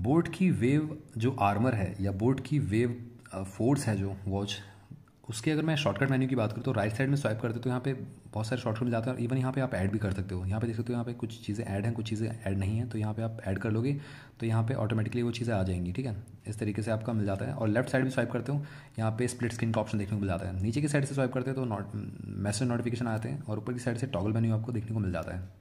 boat की wave जो armour है या बोट की वेव फोर्स है जो वॉच उसके अगर मैं शॉर्टकट मेन्यू की बात करूँ तो राइट साइड में स्वाइप करते तो यहाँ पे बहुत सारे शॉर्टकट मिल जाते हैं इवन यहाँ पे आप ऐड भी कर सकते हो यहाँ पे देख सकते हो यहाँ पे कुछ चीज़ें ऐड हैं कुछ चीज़ें ऐड नहीं हैं तो यहाँ पे आप ऐड कर लोगे तो यहाँ पे ऑटोमेटिकली वो चीज़ें आ जाएंगी ठीक है इस तरीके से आपका मिल जाता है और लेफ्ट साइड भी स्वाइप करते हो यहाँ पे स्प्लिट स्क्रीन का ऑप्शन देखने को मिल जाता है नीचे की साइड से स्वाइप करते हो तो मैसेज नोटिफिकेशन आते हैं और ऊपर की साइड से टॉगल मेन्यू आपको देखने को मिल जाता है